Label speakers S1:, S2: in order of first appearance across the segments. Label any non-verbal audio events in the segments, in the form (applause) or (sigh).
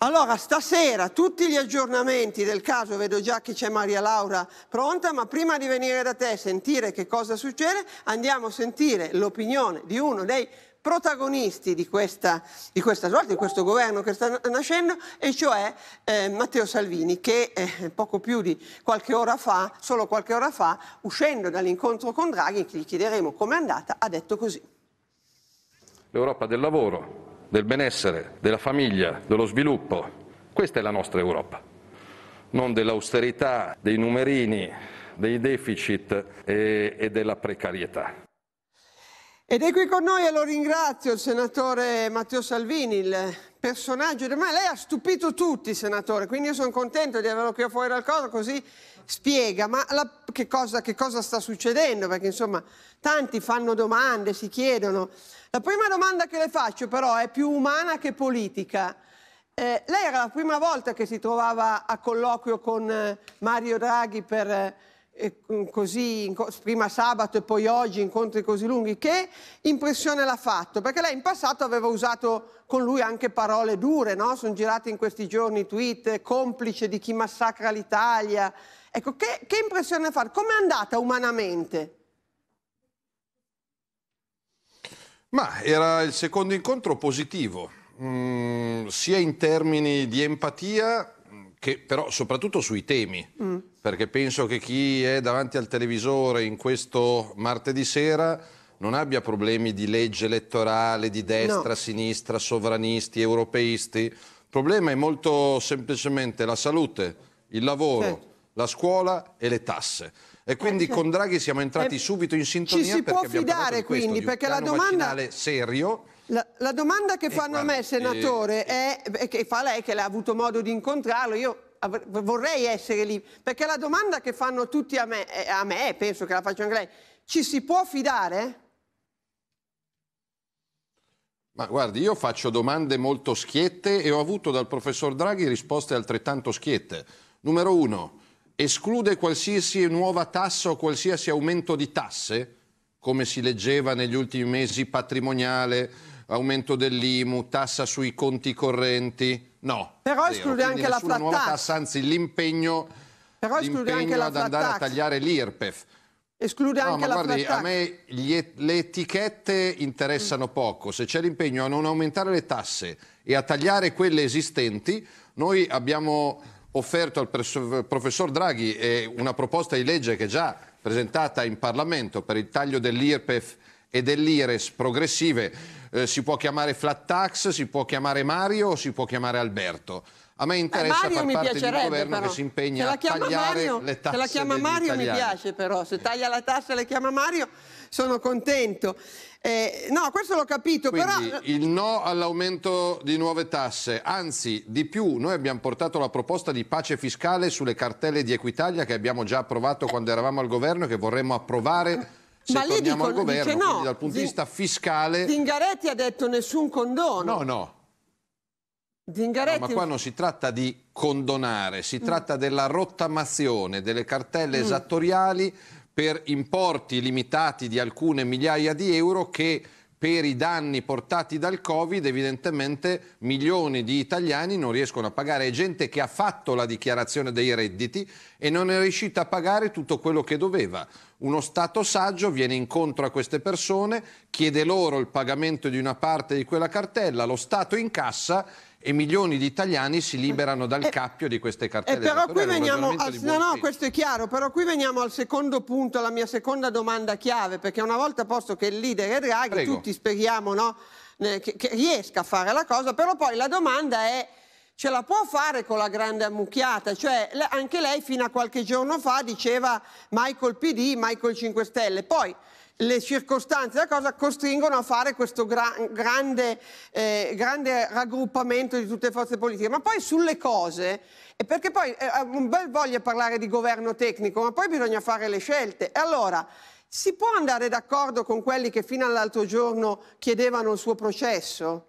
S1: Allora, stasera tutti gli aggiornamenti del caso, vedo già che c'è Maria Laura pronta, ma prima di venire da te e sentire che cosa succede, andiamo a sentire l'opinione di uno dei protagonisti di questa, di questa sorta, di questo governo che sta nascendo, e cioè eh, Matteo Salvini, che eh, poco più di qualche ora fa, solo qualche ora fa, uscendo dall'incontro con Draghi, che gli chiederemo com'è andata, ha detto così.
S2: L'Europa del lavoro, del benessere, della famiglia, dello sviluppo. Questa è la nostra Europa, non dell'austerità, dei numerini, dei deficit e, e della precarietà.
S1: Ed è qui con noi e lo ringrazio il senatore Matteo Salvini, il personaggio Ma Lei ha stupito tutti, senatore, quindi io sono contento di averlo qui a fuori dal coso, così spiega. Ma la che cosa, che cosa sta succedendo, perché insomma tanti fanno domande, si chiedono. La prima domanda che le faccio però è più umana che politica. Eh, lei era la prima volta che si trovava a colloquio con eh, Mario Draghi per eh, eh così, prima sabato e poi oggi, incontri così lunghi. Che impressione l'ha fatto? Perché lei in passato aveva usato con lui anche parole dure, no? Sono girati in questi giorni tweet complice di chi massacra l'Italia Ecco, che, che impressione Come è andata umanamente?
S2: Ma era il secondo incontro positivo, mm, sia in termini di empatia che però soprattutto sui temi, mm. perché penso che chi è davanti al televisore in questo martedì sera non abbia problemi di legge elettorale, di destra, no. sinistra, sovranisti, europeisti. Il problema è molto semplicemente la salute, il lavoro. Sì certo la scuola e le tasse. E quindi eh, cioè, con Draghi siamo entrati eh, subito in sintonia. Ci si può fidare questo, quindi, perché la domanda... serio.
S1: La, la, domanda che fanno guarda, a me, senatore, e... è, che fa lei che l'ha avuto modo di incontrarlo, io vorrei essere lì, perché la domanda che fanno tutti a me, eh, a me penso che la faccia anche lei, ci si può fidare?
S2: Ma guardi, io faccio domande molto schiette e ho avuto dal professor Draghi risposte altrettanto schiette. Numero uno, esclude qualsiasi nuova tassa o qualsiasi aumento di tasse, come si leggeva negli ultimi mesi patrimoniale, aumento dell'IMU, tassa sui conti correnti. No. Però esclude Zero. anche la flat nuova tassa, anzi l'impegno,
S1: l'impegno ad andare tax. a
S2: tagliare l'IRPEF. Esclude no, anche la guardi, flat tax. A me gli, le etichette interessano mm. poco. Se c'è l'impegno a non aumentare le tasse e a tagliare quelle esistenti, noi abbiamo offerto al professor Draghi è una proposta di legge che è già presentata in Parlamento per il taglio dell'IRPEF e dell'IRES progressive. Eh, si può chiamare flat tax, si può chiamare Mario o si può chiamare Alberto. A me interessa eh, far parte di un governo però. che si impegna a tagliare Mario, le tasse. Se la chiama Mario italiani. mi piace
S1: però, se taglia la tassa e la chiama Mario sono contento. Eh, no, questo l'ho capito, Quindi, però...
S2: Il no all'aumento di nuove tasse, anzi di più, noi abbiamo portato la proposta di pace fiscale sulle cartelle di Equitalia che abbiamo già approvato eh. quando eravamo al governo e che vorremmo approvare se Ma lì dico, al governo, no. quindi dal punto di vista
S1: fiscale... Zingaretti ha detto nessun condono. No, no. Zingaretti... No,
S2: ma qua non si tratta di condonare, si mm. tratta mm. della rottamazione delle cartelle mm. esattoriali per importi limitati di alcune migliaia di euro che per i danni portati dal Covid evidentemente milioni di italiani non riescono a pagare. È gente che ha fatto la dichiarazione dei redditi e non è riuscita a pagare tutto quello che doveva. Uno Stato saggio viene incontro a queste persone, chiede loro il pagamento di una parte di quella cartella, lo Stato incassa e milioni di italiani si liberano dal eh, cappio di queste eh, cartelle. Eh, però qui veniamo al, no, no,
S1: questo è chiaro, però qui veniamo al secondo punto, alla mia seconda domanda chiave, perché una volta posto che il leader è Draghi, Prego. tutti speriamo no, eh, che, che riesca a fare la cosa, però poi la domanda è ce la può fare con la grande ammucchiata, cioè anche lei fino a qualche giorno fa diceva Michael PD, Michael 5 Stelle, poi le circostanze della cosa costringono a fare questo gran, grande, eh, grande, raggruppamento di tutte le forze politiche. Ma poi sulle cose, perché poi eh, un bel voglio parlare di governo tecnico, ma poi bisogna fare le scelte. E allora si può andare d'accordo con quelli che fino all'altro giorno chiedevano il suo processo?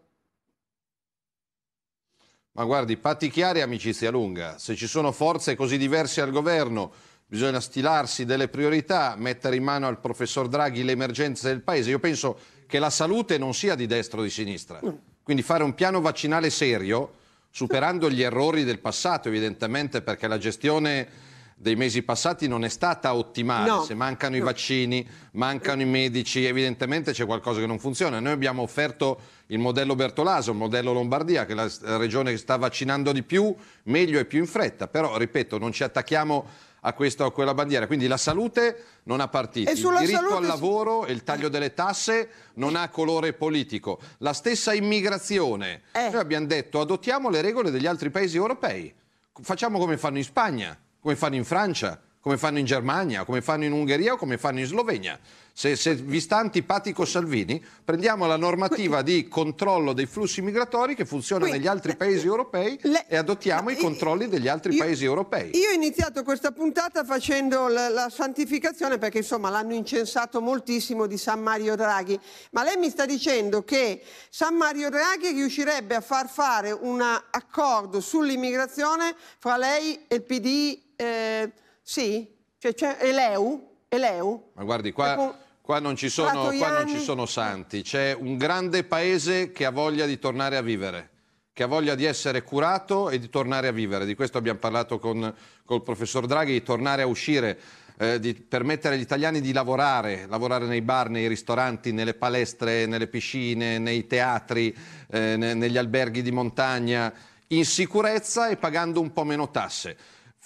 S2: Ma guardi, patti chiari, amicizia lunga. Se ci sono forze così diverse al governo bisogna stilarsi delle priorità, mettere in mano al professor Draghi le emergenze del Paese. Io penso che la salute non sia di destra o di sinistra, mm. quindi fare un piano vaccinale serio, superando gli errori del passato evidentemente, perché la gestione dei mesi passati non è stata ottimale, no, se mancano no. i vaccini, mancano i medici, evidentemente c'è qualcosa che non funziona. Noi abbiamo offerto il modello Bertolaso, il modello Lombardia, che è la regione che sta vaccinando di più, meglio e più in fretta, però ripeto, non ci attacchiamo a questa o a quella bandiera. Quindi la salute non ha partito, il diritto salute... al lavoro e il taglio delle tasse non ha colore politico. La stessa immigrazione. Eh. Noi abbiamo detto adottiamo le regole degli altri paesi europei. Facciamo come fanno in Spagna, come fanno in Francia, come fanno in Germania, come fanno in Ungheria o come fanno in Slovenia. Se, se vi sta antipatico Salvini, prendiamo la normativa di controllo dei flussi migratori che funziona Quindi, negli altri eh, paesi europei eh, le, e adottiamo le, i eh, controlli degli altri io, paesi europei.
S1: Io ho iniziato questa puntata facendo la, la santificazione perché insomma l'hanno incensato moltissimo di San Mario Draghi, ma lei mi sta dicendo che San Mario Draghi riuscirebbe a far fare un accordo sull'immigrazione fra lei e il PD. Eh, sì? Cioè, c'è cioè, Eleu? Eleu?
S2: Ma guardi, qua... Con... Ecco, qua non, sono, qua non ci sono, santi, c'è un grande paese che ha voglia di tornare a vivere, che ha voglia di essere curato e di tornare a vivere. Di questo abbiamo parlato con il professor Draghi, di tornare a uscire, eh, di permettere agli italiani di lavorare, lavorare nei bar, nei ristoranti, nelle palestre, nelle piscine, nei teatri, eh, negli alberghi di montagna, in sicurezza e pagando un po' meno tasse.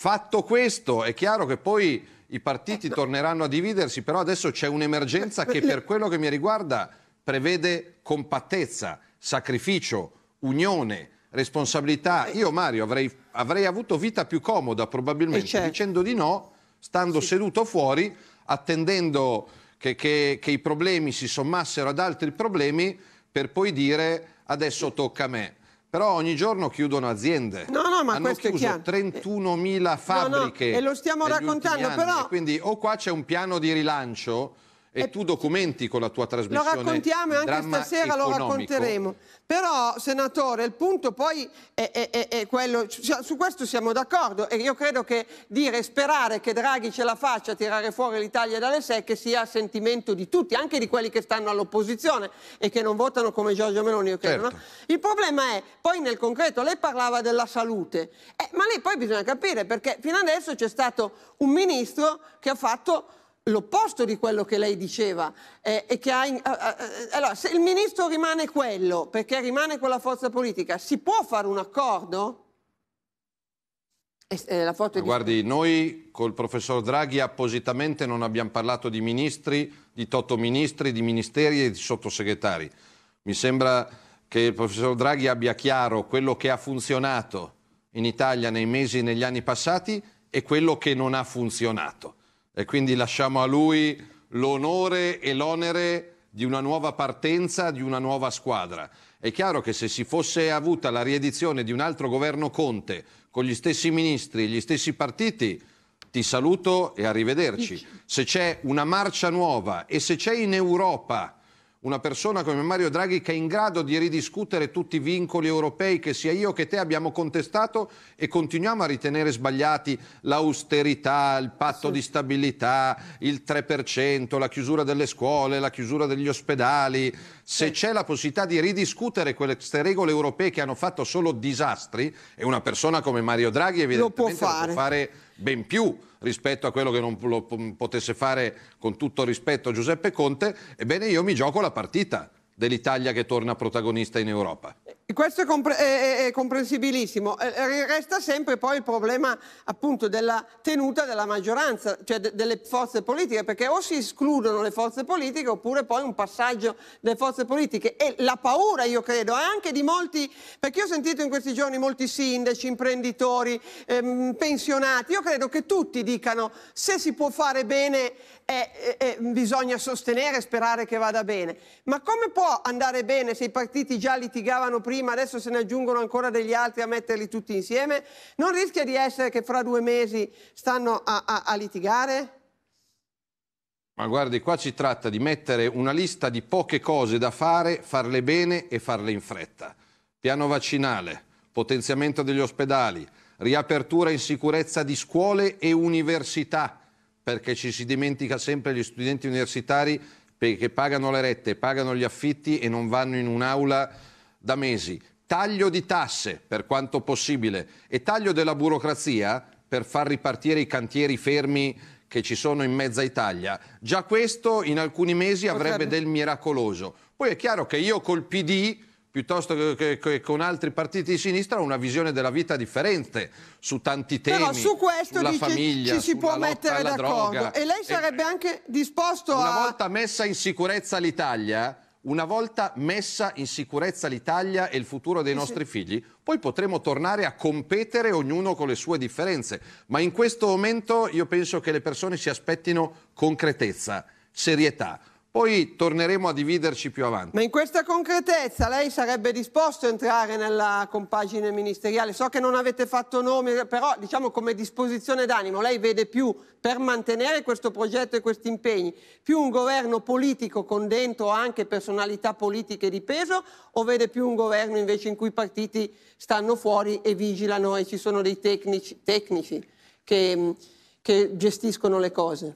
S2: Fatto questo, è chiaro che poi i partiti torneranno a dividersi, però adesso c'è un'emergenza che per quello che mi riguarda prevede compattezza, sacrificio, unione, responsabilità. Io Mario avrei, avrei avuto vita più comoda probabilmente eh, certo. dicendo di no, stando sì. seduto fuori, attendendo che, che, che i problemi si sommassero ad altri problemi per poi dire adesso tocca a me. Però ogni giorno chiudono aziende. No, no, ma Hanno questo chiuso è 31.000 fabbriche. No, no, e lo stiamo raccontando, però... Anni. Quindi o qua c'è un piano di rilancio e, eh, tu documenti con la tua trasmissione. Lo raccontiamo e anche stasera economico. lo racconteremo.
S1: Però, senatore, il punto poi è, è, è, è quello, cioè, su questo siamo d'accordo e io credo che dire sperare che Draghi ce la faccia tirare fuori l'Italia dalle secche sia sentimento di tutti, anche di quelli che stanno all'opposizione e che non votano come Giorgio Meloni, io credo. Certo. No? Il problema è, poi nel concreto, lei parlava della salute, eh, ma lei poi bisogna capire perché fino adesso c'è stato un ministro che ha fatto l'opposto di quello che lei diceva eh, e che ha in, eh, eh, allora se il ministro rimane quello perché rimane quella forza politica si può fare un accordo? Di... Eh, eh,
S2: guardi, noi col professor Draghi appositamente non abbiamo parlato di ministri, di totoministri, di ministeri e di sottosegretari. Mi sembra che il professor Draghi abbia chiaro quello che ha funzionato in Italia nei mesi e negli anni passati e quello che non ha funzionato e quindi lasciamo a lui l'onore e l'onere di una nuova partenza, di una nuova squadra. È chiaro che se si fosse avuta la riedizione di un altro governo Conte con gli stessi ministri, e gli stessi partiti, ti saluto e arrivederci. Se c'è una marcia nuova e se c'è in Europa una persona come Mario Draghi che è in grado di ridiscutere tutti i vincoli europei che sia io che te abbiamo contestato e continuiamo a ritenere sbagliati l'austerità, il patto sì. di stabilità, il 3%, la chiusura delle scuole, la chiusura degli ospedali. Se sì. c'è la possibilità di ridiscutere queste regole europee che hanno fatto solo disastri, è una persona come Mario Draghi evidentemente lo può fare, lo può fare ben più rispetto a quello che non lo potesse fare con tutto rispetto Giuseppe Conte, ebbene io mi gioco la partita dell'Italia che torna protagonista in Europa.
S1: Questo è, compre- è, è, comprensibilissimo. Resta sempre poi il problema appunto della tenuta della maggioranza, cioè de- delle forze politiche, perché o si escludono le forze politiche oppure poi un passaggio delle forze politiche. E la paura, io credo, è anche di molti, perché io ho sentito in questi giorni molti sindaci, imprenditori, ehm, pensionati, io credo che tutti dicano se si può fare bene eh, eh, bisogna sostenere e sperare che vada bene. Ma come può andare bene se i partiti già litigavano prima? prima, adesso se ne aggiungono ancora degli altri a metterli tutti insieme, non rischia di essere che fra due mesi stanno a, a, a litigare?
S2: Ma guardi, qua ci tratta di mettere una lista di poche cose da fare, farle bene e farle in fretta. Piano vaccinale, potenziamento degli ospedali, riapertura in sicurezza di scuole e università, perché ci si dimentica sempre gli studenti universitari che pagano le rette, pagano gli affitti e non vanno in un'aula da mesi, taglio di tasse per quanto possibile e taglio della burocrazia per far ripartire i cantieri fermi che ci sono in mezza Italia. Già questo in alcuni mesi avrebbe del miracoloso. Poi è chiaro che io col PD piuttosto che, con altri partiti di sinistra ho una visione della vita differente su tanti temi però su questo sulla dice, famiglia, ci si può mettere d'accordo e lei sarebbe e, anche disposto una a una volta messa in sicurezza l'Italia una volta messa in sicurezza l'Italia e il futuro dei nostri figli, poi potremo tornare a competere ognuno con le sue differenze. Ma in questo momento io penso che le persone si aspettino concretezza, serietà. Poi torneremo a dividerci più avanti.
S1: Ma in questa concretezza lei sarebbe disposto a entrare nella compagine ministeriale? So che non avete fatto nomi, però diciamo come disposizione d'animo lei vede più per mantenere questo progetto e questi impegni, più un governo politico con dentro anche personalità politiche di peso o vede più un governo invece in cui i partiti stanno fuori e vigilano e ci sono dei tecnici, tecnici che, che gestiscono le cose?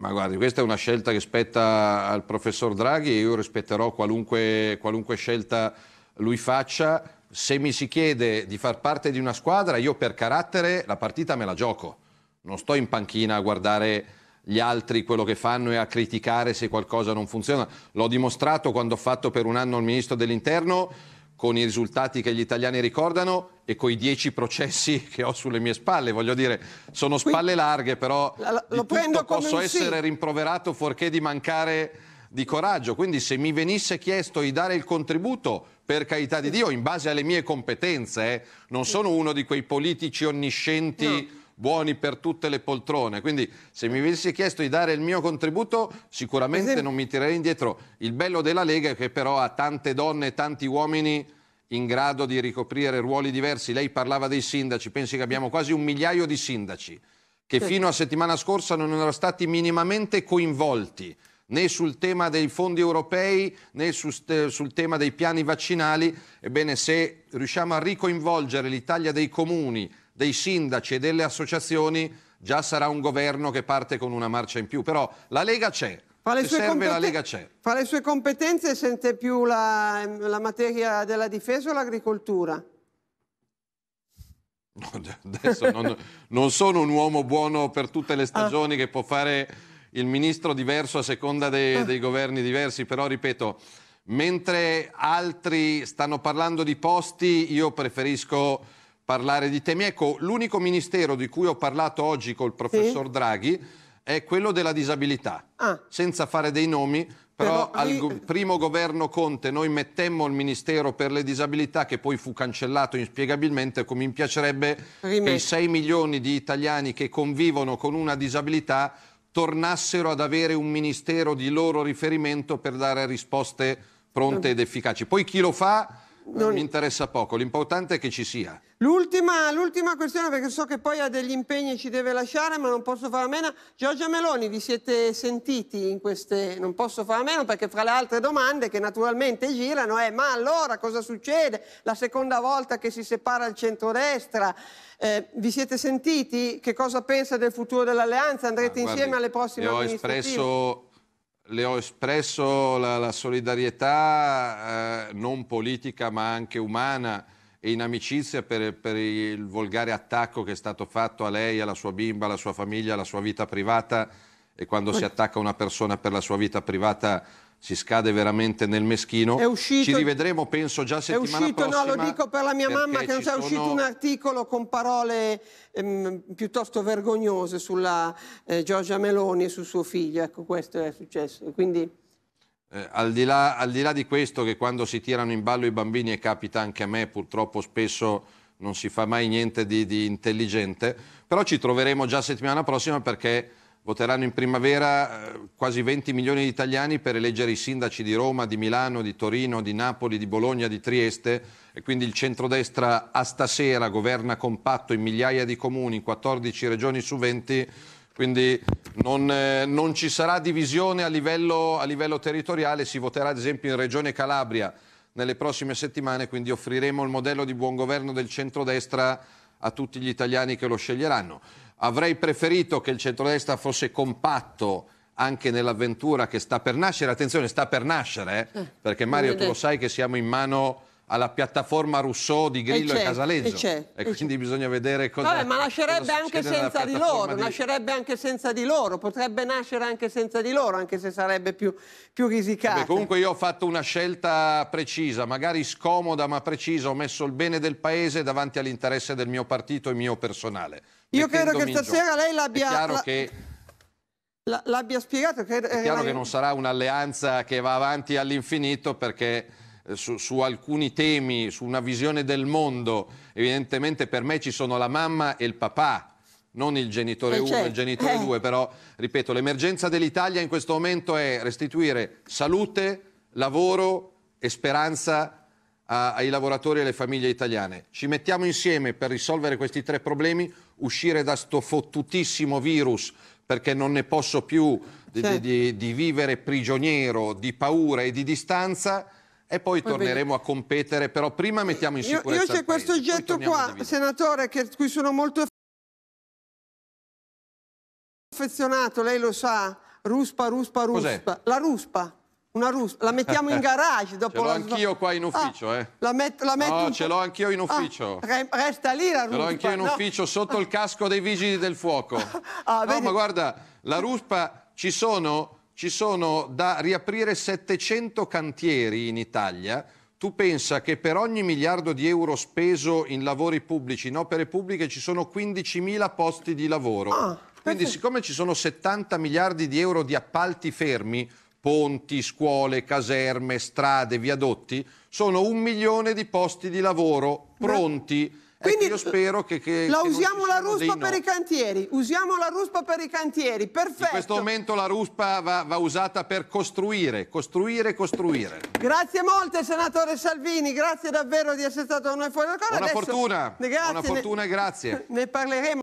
S2: Ma guardi, questa è una scelta che spetta al professor Draghi e io rispetterò qualunque, qualunque scelta lui faccia. Se mi si chiede di far parte di una squadra, io per carattere la partita me la gioco. Non sto in panchina a guardare gli altri quello che fanno e a criticare se qualcosa non funziona. L'ho dimostrato quando ho fatto per un anno il ministro dell'interno con i risultati che gli italiani ricordano e con i dieci processi (laughs) che ho sulle mie spalle. Voglio dire, sono spalle Quindi, larghe, però
S1: la, la, lo prendo posso essere sì.
S2: rimproverato fuorché di mancare di coraggio. Quindi se mi venisse chiesto di dare il contributo, per carità di Dio, in base alle mie competenze, eh, non sono uno di quei politici onniscienti... No buoni per tutte le poltrone. Quindi se mi avessi chiesto di dare il mio contributo, sicuramente esempio... non mi tirerei indietro. Il bello della Lega è che però ha tante donne e tanti uomini in grado di ricoprire ruoli diversi. Lei parlava dei sindaci, pensi che abbiamo quasi un migliaio di sindaci che sì. fino a settimana scorsa non erano stati minimamente coinvolti né sul tema dei fondi europei né su, sul tema dei piani vaccinali. Ebbene, se riusciamo a ricoinvolgere l'Italia dei comuni dei sindaci e delle associazioni già sarà un governo che parte con una marcia in più. Però la Lega c'è, Fa le, c'è.
S1: fa le sue competenze e sente più la, la, materia della difesa o l'agricoltura?
S2: Adesso non, non, sono un uomo buono per tutte le ah. stagioni ah. che può fare il ministro diverso a seconda dei, ah. dei governi diversi, però ripeto, mentre altri stanno parlando di posti, io preferisco parlare di temi. Ecco, l'unico ministero di cui ho parlato oggi col professor sì. Draghi è quello della disabilità, ah. senza fare dei nomi, però, però al lì... Eh, primo governo Conte noi mettemmo il Ministero per le disabilità che poi fu cancellato inspiegabilmente, come mi piacerebbe Rimesso. che i 6 milioni di italiani che convivono con una disabilità tornassero ad avere un ministero di loro riferimento per dare risposte pronte mm. ed efficaci. Poi chi lo fa non... mi interessa poco, l'importante è che ci sia.
S1: L'ultima, l'ultima questione, perché so che poi ha degli impegni e ci deve lasciare, ma non posso fare a meno. Giorgia Meloni, vi siete sentiti in queste... Non posso fare a meno perché fra le altre domande che naturalmente girano è ma allora cosa succede? La seconda volta che si separa il centrodestra? Eh, vi siete sentiti? Che cosa pensa del futuro dell'alleanza? Andrete ah, guardi, insieme alle prossime amministrative? ho espresso
S2: le ho espresso la, la solidarietà eh, non politica ma anche umana e in amicizia per, per, il volgare attacco che è stato fatto a lei, alla sua bimba, alla sua famiglia, alla sua vita privata e quando si attacca una persona per la sua vita privata si scade veramente nel meschino. È uscito, ci rivedremo, penso, già settimana prossima. È uscito, prossima. No, lo dico per la mia mamma che non c'è è uscito un
S1: articolo con parole ehm, piuttosto vergognose sulla eh, Giorgia Meloni e sul suo figlio. Ecco, questo è successo. Quindi...
S2: Eh, al, di là, al, di là, di questo, che quando si tirano in ballo i bambini, e capita anche a me, purtroppo spesso non si fa mai niente di, di intelligente, però ci troveremo già settimana prossima perché Voteranno in primavera eh, quasi 20 milioni di italiani per eleggere i sindaci di Roma, di Milano, di Torino, di Napoli, di Bologna, di Trieste e quindi il centrodestra a stasera governa compatto in migliaia di comuni, in 14 regioni su 20, quindi non, eh, non ci sarà divisione a livello, a livello territoriale, si voterà ad esempio in Regione Calabria nelle prossime settimane, quindi offriremo il modello di buon governo del centrodestra a tutti gli italiani che lo sceglieranno. Avrei preferito che il centrodestra fosse compatto anche nell'avventura che sta per nascere. Attenzione, sta per nascere, eh? eh perché Mario tu lo sai che siamo in mano alla piattaforma Rousseau di Grillo eh e, e certo, Casaleggio. E, eh certo, e ecco, eh quindi certo. bisogna vedere cosa Vabbè, ma nascerebbe anche senza di loro, di...
S1: nascerebbe anche senza di loro, potrebbe nascere anche senza di loro, anche se sarebbe più, più risicato. Comunque
S2: io ho fatto una scelta precisa, magari scomoda ma precisa, ho messo il bene del paese davanti all'interesse del mio partito e mio personale.
S1: Io credo che stasera lei l'abbia... È chiaro la... che l'abbia spiegato. Che... È chiaro che
S2: non sarà un'alleanza che va avanti all'infinito perché eh, su, su, alcuni temi, su una visione del mondo. Evidentemente per me ci sono la mamma e il papà, non il genitore 1 eh, e il certo. genitore 2, eh. però ripeto, l'emergenza dell'Italia in questo momento è restituire salute, lavoro e speranza a, ai lavoratori e alle famiglie italiane. Ci mettiamo insieme per risolvere questi tre problemi, uscire da sto fottutissimo virus perché non ne posso più di, di, certo. di, di vivere prigioniero di paura e di distanza e poi torneremo a competere, però prima mettiamo in sicurezza Io, io c'è questo
S1: oggetto qua, senatore, che, cui sono molto affezionato, lei lo sa, ruspa, ruspa, ruspa. La ruspa. Una ruspa, la mettiamo in (laughs) garage dopo ce l'ho anch'io qua in ah, ufficio, ah, eh. La, met, la metto No, ce l'ho anch'io in ah, ufficio. Ah, resta lì la ruspa. Ce l'ho anch'io in ufficio
S2: no. sotto il casco dei vigili del fuoco. (laughs) Ah, no, ma guarda, la ruspa ci sono ci sono da riaprire 700 cantieri in Italia. Tu pensa che per ogni miliardo di euro speso in lavori pubblici, in opere pubbliche, ci sono 15.000 posti di lavoro. Ah, Quindi siccome ci sono 70 miliardi di euro di appalti fermi, ponti, scuole, caserme, strade, viadotti, sono un milione di posti di lavoro pronti. Beh quindi ecco, io spero che... che la usiamo la ruspa per i
S1: cantieri, usiamo la ruspa per i cantieri, perfetto. In questo
S2: momento la ruspa va, va usata per costruire, costruire, costruire.
S1: Grazie molte senatore Salvini, grazie davvero di essere stato con noi fuori dal Buona Adesso, fortuna, grazie, buona fortuna
S2: e grazie.
S1: (laughs) Ne parleremo.